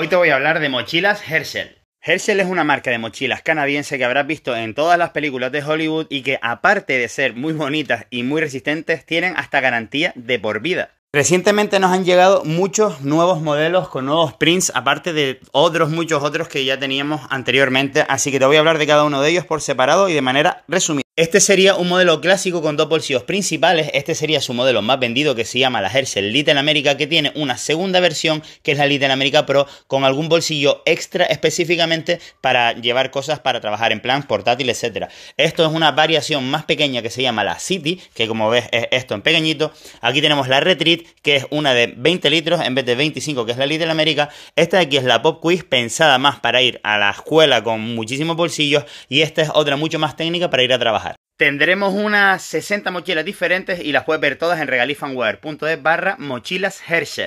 Hoy te voy a hablar de mochilas Herschel. Herschel es una marca de mochilas canadiense que habrás visto en todas las películas de Hollywood y que aparte de ser muy bonitas y muy resistentes, tienen hasta garantía de por vida. Recientemente nos han llegado muchos nuevos modelos con nuevos prints, aparte de otros, muchos otros que ya teníamos anteriormente, así que te voy a hablar de cada uno de ellos por separado y de manera resumida. Este sería un modelo clásico con dos bolsillos principales, este sería su modelo más vendido que se llama la Herschel Little America que tiene una segunda versión que es la Little America Pro con algún bolsillo extra específicamente para llevar cosas para trabajar en plan portátil, etc. Esto es una variación más pequeña que se llama la City, que como ves es esto en pequeñito. Aquí tenemos la Retreat que es una de 20 litros en vez de 25 que es la Little America. Esta de aquí es la Pop Quiz pensada más para ir a la escuela con muchísimos bolsillos y esta es otra mucho más técnica para ir a trabajar. Tendremos unas 60 mochilas diferentes y las puedes ver todas en regalifanware.es barra mochilas Herschel.